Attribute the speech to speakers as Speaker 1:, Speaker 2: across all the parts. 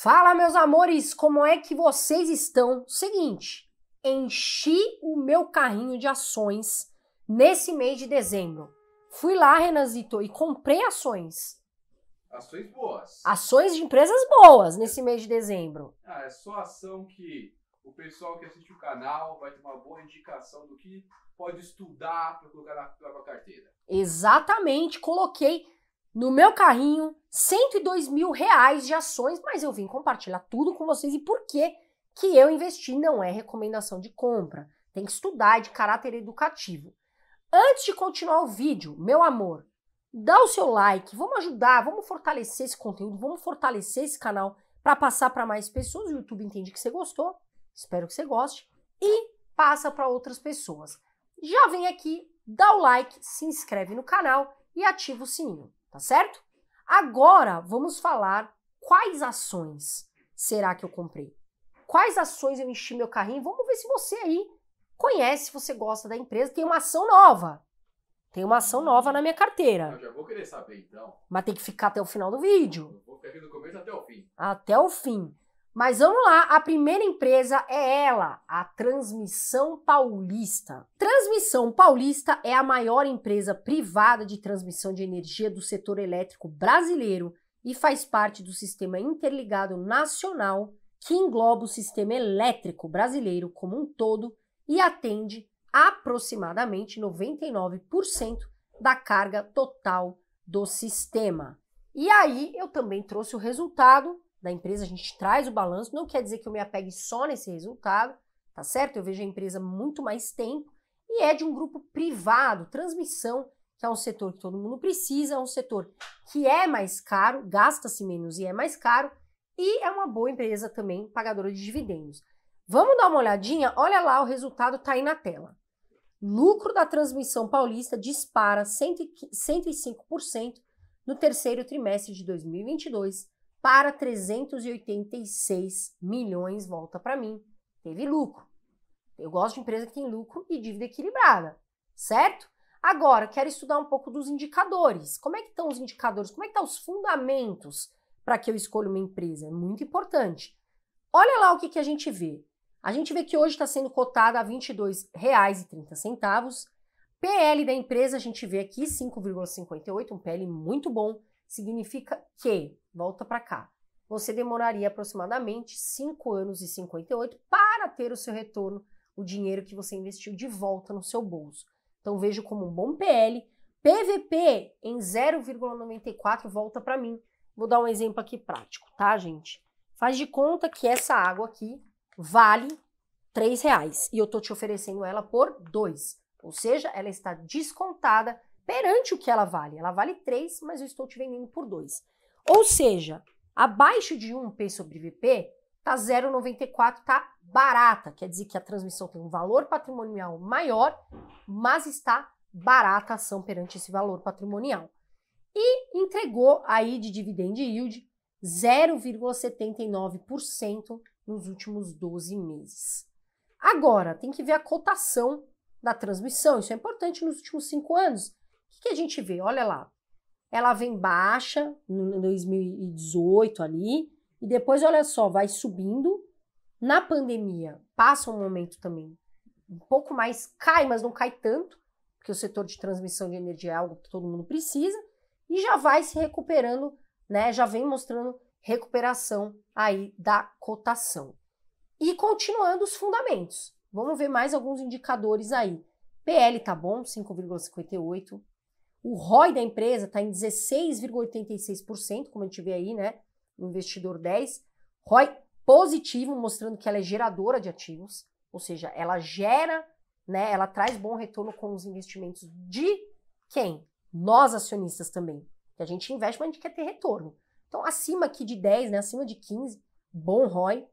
Speaker 1: Fala, meus amores, como é que vocês estão? Seguinte, enchi o meu carrinho de ações nesse mês de dezembro. Fui lá, Renanzito, e comprei ações. Ações boas. Ações de empresas boas nesse mês de dezembro. Ah, é só ação que o pessoal que assiste o canal vai ter uma boa indicação do que pode estudar para colocar na, própria carteira. Exatamente, coloquei no meu carrinho 102 mil reais de ações, mas eu vim compartilhar tudo com vocês e por que que eu investi não é recomendação de compra. Tem que estudar é de caráter educativo. Antes de continuar o vídeo, meu amor, dá o seu like, vamos ajudar, vamos fortalecer esse conteúdo, vamos fortalecer esse canal para passar para mais pessoas. O YouTube entende que você gostou, espero que você goste e passa para outras pessoas. Já vem aqui, dá o like, se inscreve no canal e ativa o sininho tá certo? Agora vamos falar quais ações será que eu comprei? Quais ações eu enchi meu carrinho? Vamos ver se você aí conhece, se você gosta da empresa, tem uma ação nova. Tem uma ação nova na minha carteira. Eu já vou querer saber então. Mas tem que ficar até o final do vídeo. Eu vou ficar aqui do começo até o fim. Até o fim. Mas vamos lá, a primeira empresa é ela, a Transmissão Paulista. Transmissão Paulista é a maior empresa privada de transmissão de energia do setor elétrico brasileiro e faz parte do Sistema Interligado Nacional, que engloba o sistema elétrico brasileiro como um todo e atende aproximadamente 99% da carga total do sistema. E aí eu também trouxe o resultado da empresa, a gente traz o balanço, não quer dizer que eu me apegue só nesse resultado, tá certo? Eu vejo a empresa muito mais tempo e é de um grupo privado, transmissão, que é um setor que todo mundo precisa, é um setor que é mais caro, gasta-se menos e é mais caro, e é uma boa empresa também pagadora de dividendos. Vamos dar uma olhadinha? Olha lá, o resultado tá aí na tela. Lucro da transmissão paulista dispara 105% no terceiro trimestre de 2022 para 386 milhões, volta para mim. Teve lucro. Eu gosto de empresa que tem lucro e dívida equilibrada, certo? Agora, quero estudar um pouco dos indicadores. Como é que estão os indicadores? Como é que estão tá os fundamentos para que eu escolha uma empresa? É muito importante. Olha lá o que, que a gente vê. A gente vê que hoje está sendo cotada a R$ 22,30. PL da empresa, a gente vê aqui 5,58, um PL muito bom. Significa que, volta para cá, você demoraria aproximadamente 5 anos e 58 para ter o seu retorno, o dinheiro que você investiu de volta no seu bolso. Então vejo como um bom PL. PVP em 0,94 volta para mim. Vou dar um exemplo aqui prático, tá, gente? Faz de conta que essa água aqui vale 3 reais e eu tô te oferecendo ela por 2. Ou seja, ela está descontada perante o que ela vale. Ela vale 3, mas eu estou te vendendo por 2. Ou seja, abaixo de 1 P sobre VP, tá 0,94, tá barata. Quer dizer que a transmissão tem um valor patrimonial maior, mas está barata a ação perante esse valor patrimonial. E entregou aí de dividend yield 0,79% nos últimos 12 meses. Agora, tem que ver a cotação da transmissão, isso é importante nos últimos 5 anos. O que, a gente vê? Olha lá. Ela vem baixa em 2018 ali, e depois, olha só, vai subindo. Na pandemia, passa um momento também um pouco mais, cai, mas não cai tanto, porque o setor de transmissão de energia é algo que todo mundo precisa, e já vai se recuperando, né? Já vem mostrando recuperação aí da cotação. E continuando os fundamentos. Vamos ver mais alguns indicadores aí. PL tá bom, 5,58. O ROI da empresa está em 16,86%, como a gente vê aí, né? investidor 10. ROI positivo, mostrando que ela é geradora de ativos, ou seja, ela gera, né? Ela traz bom retorno com os investimentos de quem? Nós acionistas também. Que a gente investe, mas a gente quer ter retorno. Então, acima aqui de 10, né? Acima de 15, bom ROI. Uh,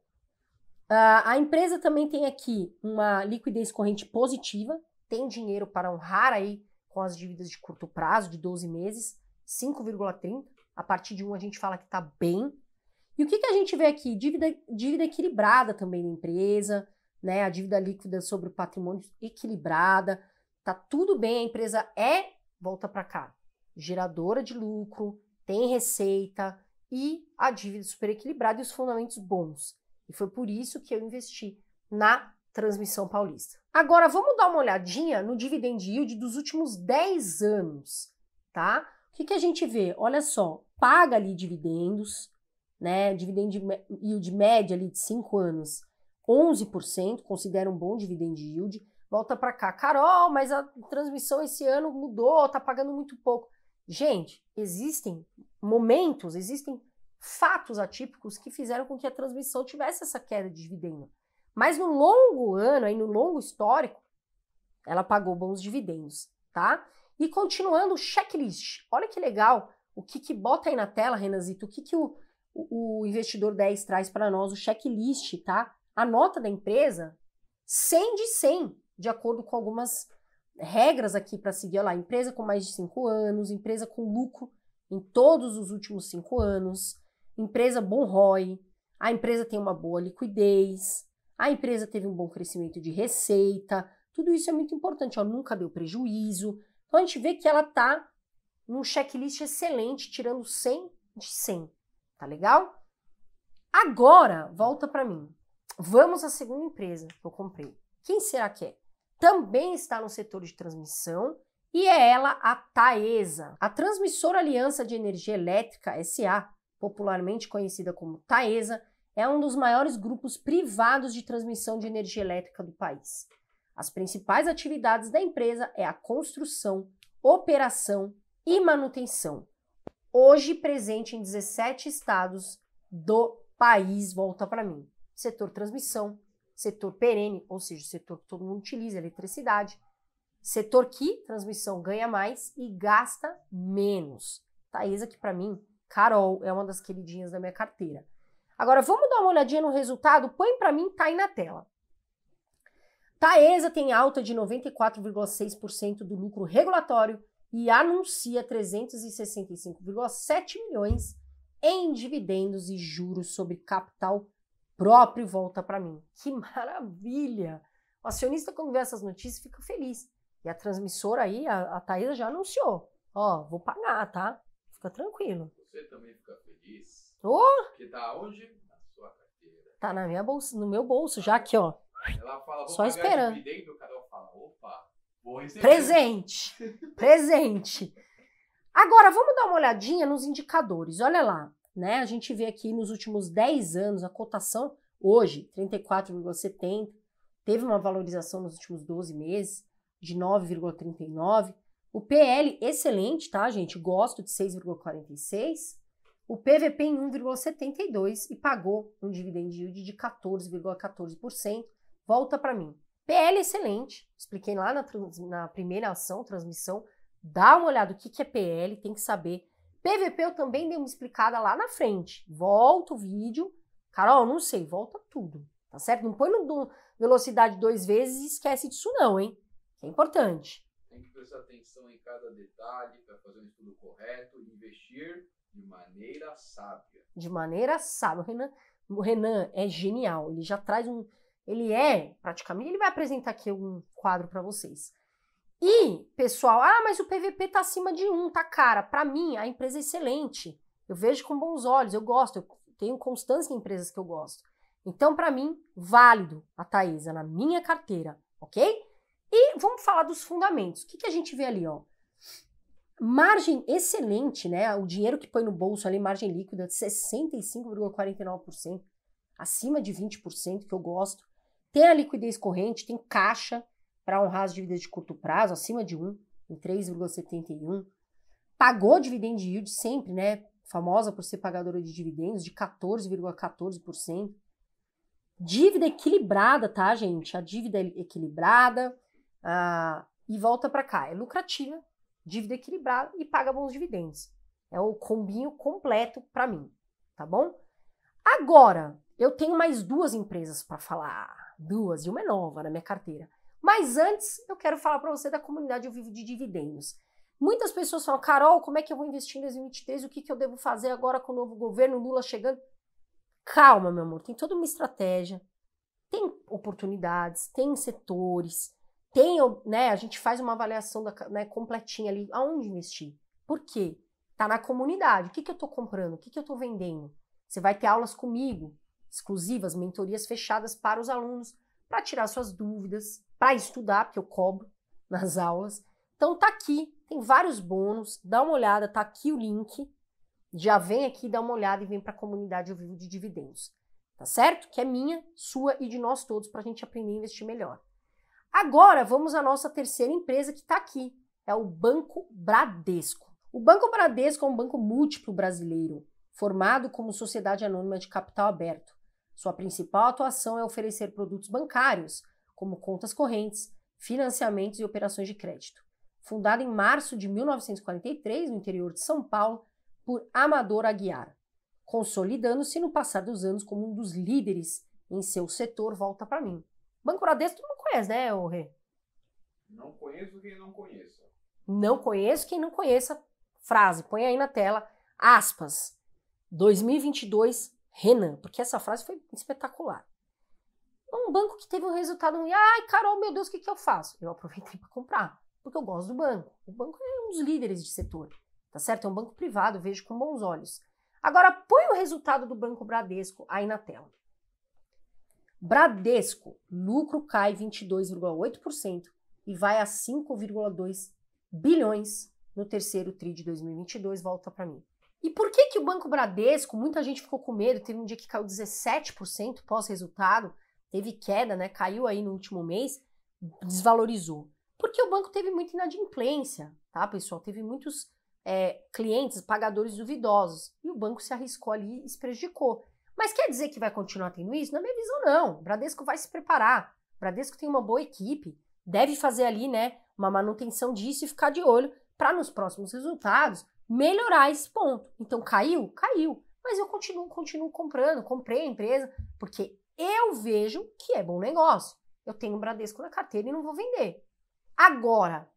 Speaker 1: a empresa também tem aqui uma liquidez corrente positiva, tem dinheiro para honrar aí com as dívidas de curto prazo, de 12 meses, 5,30. A partir de 1 a gente fala que está bem. E o que, que a gente vê aqui? Dívida, dívida equilibrada também na empresa, né? A dívida líquida sobre o patrimônio equilibrada. está tudo bem, a empresa é, volta para cá, geradora de lucro, tem receita e a dívida é super equilibrada e os fundamentos bons. E foi por isso que eu investi na Transmissão Paulista. Agora vamos dar uma olhadinha no dividend yield dos últimos 10 anos, tá? O que, que a gente vê? Olha só, paga ali dividendos, né? Dividend yield média ali de 5 anos, 11%, considera um bom dividend yield. Volta para cá, Carol, mas a transmissão esse ano mudou, tá pagando muito pouco. Gente, existem momentos, existem fatos atípicos que fizeram com que a transmissão tivesse essa queda de dividendo. Mas no longo ano, aí no longo histórico, ela pagou bons dividendos, tá? E continuando o checklist, olha que legal o que, que bota aí na tela, Renanzito, o que, que o, o, investidor 10 traz para nós, o checklist, tá? A nota da empresa, 100 de 100, de acordo com algumas regras aqui para seguir. Olha lá, empresa com mais de 5 anos, empresa com lucro em todos os últimos 5 anos, empresa bom ROI, a empresa tem uma boa liquidez, a empresa teve um bom crescimento de receita, tudo isso é muito importante, ela nunca deu prejuízo. Então a gente vê que ela está num checklist excelente, tirando 100 de 100, tá legal? Agora, volta para mim. Vamos à segunda empresa que eu comprei. Quem será que é? Também está no setor de transmissão e é ela a Taesa. A Transmissora Aliança de Energia Elétrica SA, popularmente conhecida como Taesa, é um dos maiores grupos privados de transmissão de energia elétrica do país. As principais atividades da empresa é a construção, operação e manutenção. Hoje presente em 17 estados do país, volta para mim. Setor transmissão, setor perene, ou seja, setor que todo mundo utiliza, eletricidade, setor que transmissão ganha mais e gasta menos. Thaisa, que para mim, Carol, é uma das queridinhas da minha carteira. Agora vamos dar uma olhadinha no resultado, põe para mim, tá aí na tela. Taesa tem alta de 94,6% do lucro regulatório e anuncia 365,7 milhões em dividendos e juros sobre capital próprio volta para mim. Que maravilha! O acionista quando vê essas notícias fica feliz. E a transmissora aí, a, a Taesa já anunciou. Ó, vou pagar, tá? Fica tranquilo. Você também fica feliz Oh! Que tá onde? Na sua carteira. Tá na minha bolsa, no meu bolso, tá já aqui, ó. Ela fala, Só esperando. Dividendo, o Carol fala, opa, vou Presente, presente. Agora, vamos dar uma olhadinha nos indicadores. Olha lá, né? A gente vê aqui nos últimos 10 anos a cotação, hoje, 34,70, teve uma valorização nos últimos 12 meses de 9,39. O PL, excelente, tá, gente? Gosto de 6,46 o PVP em 1,72 e pagou um dividend yield de 14,14%, 14%, volta para mim. PL excelente, expliquei lá na, na, primeira ação, transmissão, dá uma olhada o que, que é PL, tem que saber. PVP eu também dei uma explicada lá na frente, volta o vídeo, Carol, não sei, volta tudo, tá certo? Não põe no velocidade dois vezes e esquece disso não, hein? É importante. Tem que prestar atenção em cada detalhe para fazer um estudo correto, investir de maneira sábia. De maneira sábia. O Renan, o Renan é genial. Ele já traz um. Ele é, praticamente, ele vai apresentar aqui um quadro para vocês. E, pessoal, ah, mas o PVP tá acima de um, tá cara. Para mim, a empresa é excelente. Eu vejo com bons olhos, eu gosto, eu tenho constância em empresas que eu gosto. Então, para mim, válido a Taesa na minha carteira, ok? E vamos falar dos fundamentos. O que, que a gente vê ali, ó? Margem excelente, né? O dinheiro que põe no bolso ali, margem líquida, 65,49%, acima de 20%, que eu gosto. Tem a liquidez corrente, tem caixa para honrar as dívidas de curto prazo, acima de 1, em 3,71. Pagou dividend yield sempre, né? Famosa por ser pagadora de dividendos, de 14,14%. ,14%. Dívida equilibrada, tá, gente? A dívida equilibrada. Ah, e volta para cá. É lucrativa, dívida equilibrada e paga bons dividendos. É o combinho completo para mim, tá bom? Agora, eu tenho mais duas empresas para falar, duas e uma é nova na minha carteira. Mas antes, eu quero falar para você da comunidade Eu Vivo de Dividendos. Muitas pessoas falam, Carol, como é que eu vou investir em 2023? O que, que eu devo fazer agora com o novo governo, Lula chegando? Calma, meu amor, tem toda uma estratégia, tem oportunidades, tem setores, tem, né, a gente faz uma avaliação da, né, completinha ali, aonde investir. Por quê? Tá na comunidade. O que, que eu estou comprando? O que, que eu estou vendendo? Você vai ter aulas comigo, exclusivas, mentorias fechadas para os alunos, para tirar suas dúvidas, para estudar, porque eu cobro nas aulas. Então tá aqui, tem vários bônus, dá uma olhada, tá aqui o link. Já vem aqui, dá uma olhada e vem para a comunidade ao vivo de dividendos. Tá certo? Que é minha, sua e de nós todos para a gente aprender a investir melhor. Agora vamos à nossa terceira empresa que está aqui, é o Banco Bradesco. O Banco Bradesco é um banco múltiplo brasileiro, formado como sociedade anônima de capital aberto. Sua principal atuação é oferecer produtos bancários, como contas correntes, financiamentos e operações de crédito. Fundado em março de 1943, no interior de São Paulo, por Amador Aguiar, consolidando-se no passar dos anos como um dos líderes em seu setor, volta para mim. Banco Bradesco tu não conhece, né, o Rê? Não conheço quem não conheça. Não conheço quem não conheça. Frase, põe aí na tela, aspas. 2022, Renan, porque essa frase foi espetacular. Um banco que teve um resultado ruim, ai, Carol, meu Deus, o que, que eu faço? Eu aproveitei para comprar, porque eu gosto do banco. O banco é um dos líderes de setor, tá certo? É um banco privado, vejo com bons olhos. Agora, põe o resultado do Banco Bradesco aí na tela. Bradesco, lucro cai 22,8% e vai a 5,2 bilhões no terceiro TRI de 2022, volta para mim. E por que que o Banco Bradesco, muita gente ficou com medo, teve um dia que caiu 17% pós-resultado, teve queda, né, caiu aí no último mês, desvalorizou. Porque o banco teve muita inadimplência, tá, pessoal? Teve muitos é, clientes, pagadores duvidosos, e o banco se arriscou ali e se prejudicou. Mas quer dizer que vai continuar tendo isso? Na minha visão, não. O Bradesco vai se preparar. O Bradesco tem uma boa equipe, deve fazer ali, né, uma manutenção disso e ficar de olho para nos próximos resultados melhorar esse ponto. Então caiu, caiu, mas eu continuo, continuo comprando, comprei a empresa porque eu vejo que é bom negócio. Eu tenho o Bradesco na carteira e não vou vender. Agora,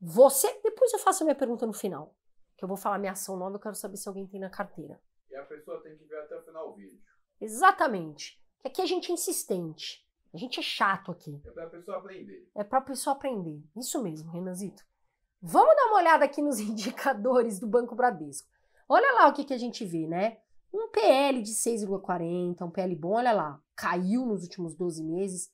Speaker 1: você, depois eu faço a minha pergunta no final, que eu vou falar minha ação nova, eu quero saber se alguém tem na carteira a pessoa tem que ver até o final do vídeo. Exatamente. Aqui é a gente é insistente. A gente é chato aqui. É pra pessoa aprender. É pra pessoa aprender. Isso mesmo, Renanzito. Vamos dar uma olhada aqui nos indicadores do Banco Bradesco. Olha lá o que, que a gente vê, né? Um PL de 6,40, um PL bom, olha lá, caiu nos últimos 12 meses,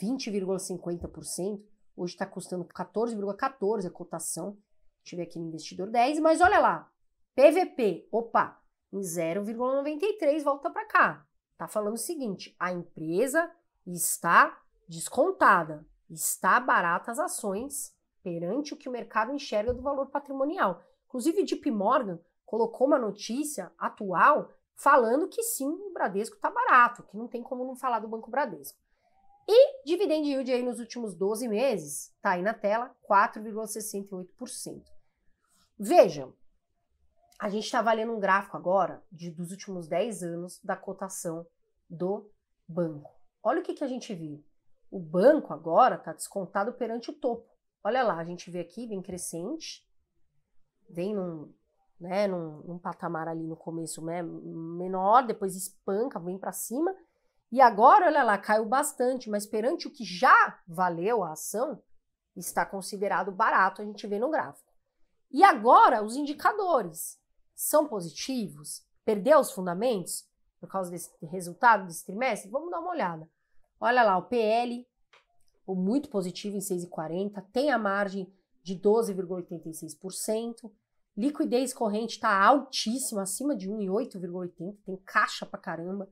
Speaker 1: 20,50%. Hoje está custando 14,14 ,14 a cotação. Tive aqui no investidor 10, mas olha lá, PVP, opa, em 0,93, volta para cá. Tá falando o seguinte: a empresa está descontada, está barata as ações perante o que o mercado enxerga do valor patrimonial. Inclusive, o JP Morgan colocou uma notícia atual falando que sim, o Bradesco está barato, que não tem como não falar do Banco Bradesco. E dividend yield aí nos últimos 12 meses, tá aí na tela, 4,68%. Vejam, a gente está valendo um gráfico agora de, dos últimos 10 anos da cotação do banco. Olha o que, que a gente viu. O banco agora está descontado perante o topo. Olha lá, a gente vê aqui, vem crescente, vem num, né, num, num patamar ali no começo né, menor, depois espanca, vem para cima. E agora, olha lá, caiu bastante, mas perante o que já valeu a ação, está considerado barato, a gente vê no gráfico. E agora, os indicadores são positivos? Perdeu os fundamentos por causa desse resultado desse trimestre? Vamos dar uma olhada. Olha lá, o PL, o muito positivo em 6,40, tem a margem de 12,86%. Liquidez corrente está altíssima, acima de 1,8,80, tem caixa pra caramba.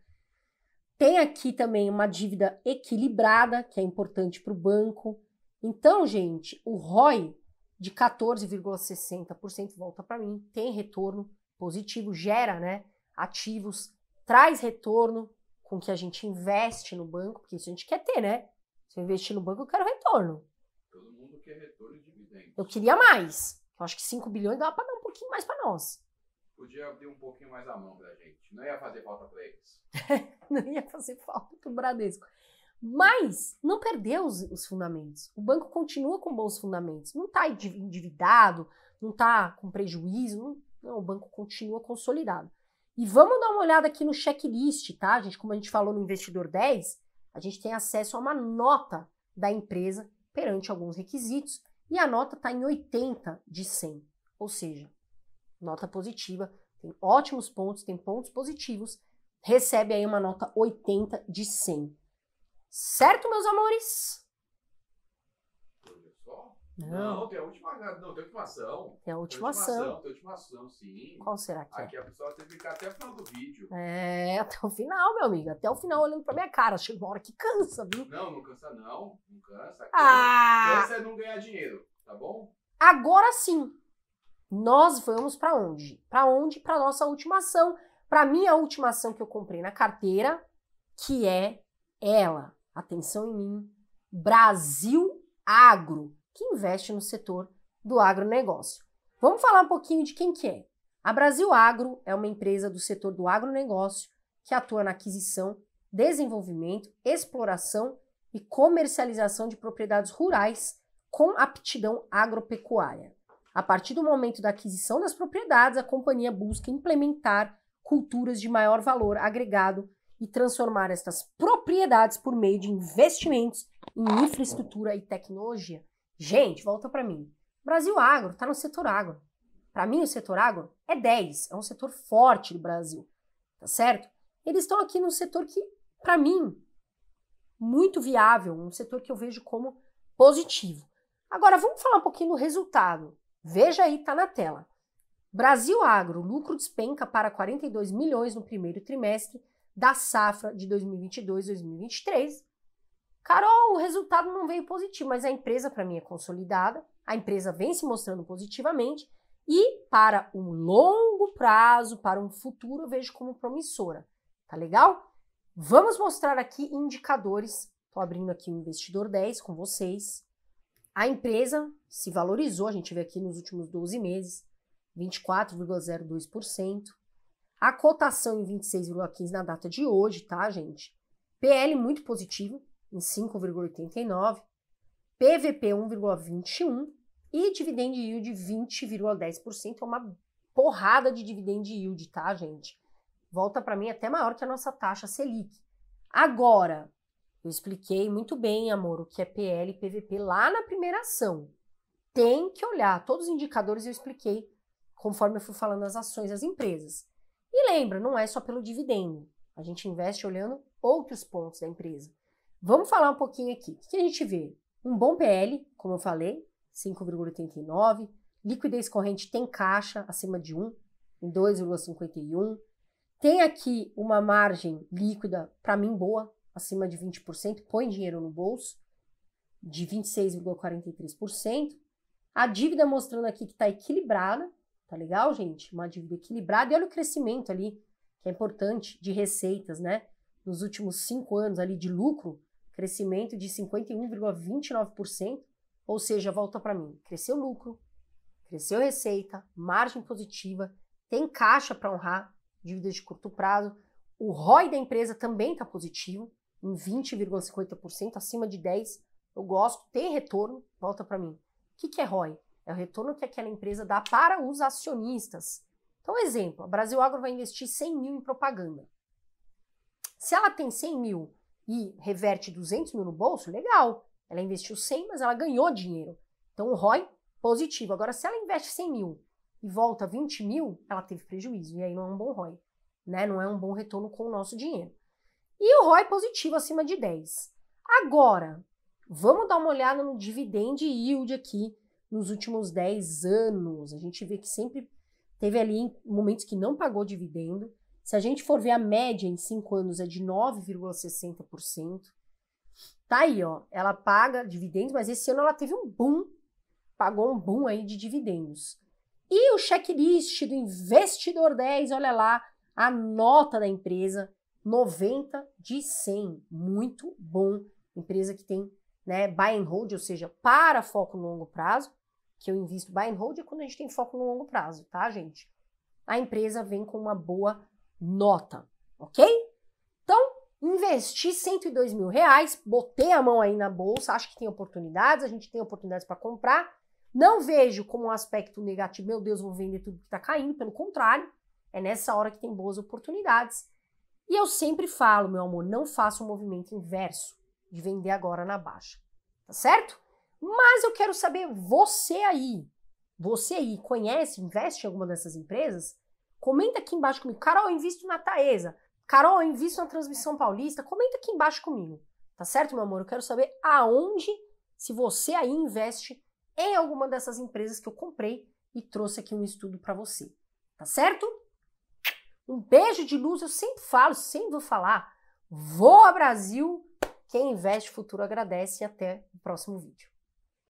Speaker 1: Tem aqui também uma dívida equilibrada, que é importante para o banco. Então, gente, o ROI de 14,60% volta para mim, tem retorno positivo, gera né, ativos, traz retorno com que a gente investe no banco, porque isso a gente quer ter, né? Se eu investir no banco, eu quero retorno. Todo mundo quer retorno e dividendos. Eu queria mais. Eu acho que 5 bilhões dá para dar um pouquinho mais para nós. Podia abrir um pouquinho mais a mão pra gente. Não ia fazer falta para eles. Não ia fazer falta pro Bradesco. Mas não perdeu os, os fundamentos. O banco continua com bons fundamentos. Não está endividado, não está com prejuízo. Não, não, o banco continua consolidado. E vamos dar uma olhada aqui no checklist, tá? A gente, como a gente falou no investidor 10, a gente tem acesso a uma nota da empresa perante alguns requisitos e a nota está em 80 de 100, ou seja, nota positiva, tem ótimos pontos, tem pontos positivos, recebe aí uma nota 80 de 100. Certo, meus amores? Não. não, tem a última, não, tem a ultimação. Tem a Tem a sim. Qual será que Aqui é? Aqui a pessoa tem que ficar até o final do vídeo. É, até o final, meu amigo. Até o final olhando pra minha cara. Chega uma hora que cansa, viu? Não, não cansa não. Não cansa. Ah! Cansa é não ganhar dinheiro, tá bom? Agora sim. Nós vamos para onde? Para onde? Para nossa ação. Para minha ação que eu comprei na carteira, que é ela atenção em mim, Brasil Agro, que investe no setor do agronegócio. Vamos falar um pouquinho de quem que é. A Brasil Agro é uma empresa do setor do agronegócio que atua na aquisição, desenvolvimento, exploração e comercialização de propriedades rurais com aptidão agropecuária. A partir do momento da aquisição das propriedades, a companhia busca implementar culturas de maior valor agregado e transformar estas propriedades por meio de investimentos em infraestrutura e tecnologia. Gente, volta para mim. Brasil Agro está no setor agro. Para mim, o setor agro é 10, é um setor forte do Brasil, tá certo? Eles estão aqui num setor que, para mim, muito viável, um setor que eu vejo como positivo. Agora, vamos falar um pouquinho do resultado. Veja aí, tá na tela. Brasil Agro, lucro despenca para 42 milhões no primeiro trimestre da safra de 2022-2023. Carol, o resultado não veio positivo, mas a empresa para mim é consolidada, a empresa vem se mostrando positivamente e para um longo prazo, para um futuro, eu vejo como promissora. Tá legal? Vamos mostrar aqui indicadores. Estou abrindo aqui o Investidor 10 com vocês. A empresa se valorizou, a gente vê aqui nos últimos 12 meses, 24,02%. A cotação em 26,15 na data de hoje, tá, gente? PL muito positivo, em 5,89, PVP 1,21 e dividend yield 20,10%, é uma porrada de dividend yield, tá, gente? Volta para mim até maior que a nossa taxa Selic. Agora, eu expliquei muito bem, amor, o que é PL e PVP lá na primeira ação. Tem que olhar, todos os indicadores eu expliquei conforme eu fui falando as ações das empresas. E lembra, não é só pelo dividendo. A gente investe olhando outros pontos da empresa. Vamos falar um pouquinho aqui. O que a gente vê? Um bom PL, como eu falei, 5,89. Liquidez corrente tem caixa acima de 1, em 2,51. Tem aqui uma margem líquida, para mim, boa, acima de 20%, põe dinheiro no bolso, de 26,43%. A dívida mostrando aqui que está equilibrada, Tá legal, gente? Uma dívida equilibrada. E olha o crescimento ali, que é importante, de receitas, né? Nos últimos cinco anos ali de lucro, crescimento de 51,29%. Ou seja, volta para mim, cresceu lucro, cresceu receita, margem positiva, tem caixa para honrar, dívida de curto prazo. O ROI da empresa também está positivo, em 20,50%, acima de 10%. Eu gosto, tem retorno, volta para mim. O que, que é ROI? É o retorno que aquela empresa dá para os acionistas. Então, exemplo, a Brasil Agro vai investir 100 mil em propaganda. Se ela tem 100 mil e reverte 200 mil no bolso, legal. Ela investiu 100, mas ela ganhou dinheiro. Então, o ROI positivo. Agora, se ela investe 100 mil e volta 20 mil, ela teve prejuízo. E aí não é um bom ROI. Né? Não é um bom retorno com o nosso dinheiro. E o ROI positivo acima de 10. Agora, vamos dar uma olhada no dividend yield aqui nos últimos 10 anos. A gente vê que sempre teve ali momentos que não pagou dividendo. Se a gente for ver a média em 5 anos é de 9,60%. Tá aí, ó. Ela paga dividendos, mas esse ano ela teve um boom. Pagou um boom aí de dividendos. E o checklist do investidor 10, olha lá, a nota da empresa 90 de 100, muito bom. Empresa que tem né, buy and hold, ou seja, para foco no longo prazo, que eu invisto buy and hold é quando a gente tem foco no longo prazo, tá, gente? A empresa vem com uma boa nota, ok? Então, investi 102 mil reais, botei a mão aí na bolsa, acho que tem oportunidades, a gente tem oportunidades para comprar. Não vejo como um aspecto negativo, meu Deus, vou vender tudo que está caindo, pelo contrário, é nessa hora que tem boas oportunidades. E eu sempre falo, meu amor, não faça o um movimento inverso de vender agora na baixa, tá certo? Mas eu quero saber você aí. Você aí conhece, investe em alguma dessas empresas? Comenta aqui embaixo comigo. Carol, eu invisto na Taesa. Carol, eu invisto na Transmissão Paulista. Comenta aqui embaixo comigo. Tá certo, meu amor? Eu quero saber aonde, se você aí investe em alguma dessas empresas que eu comprei e trouxe aqui um estudo para você. Tá certo? Um beijo de luz, eu sempre falo, sempre vou falar. Voa Brasil! Quem investe futuro agradece e até o próximo vídeo.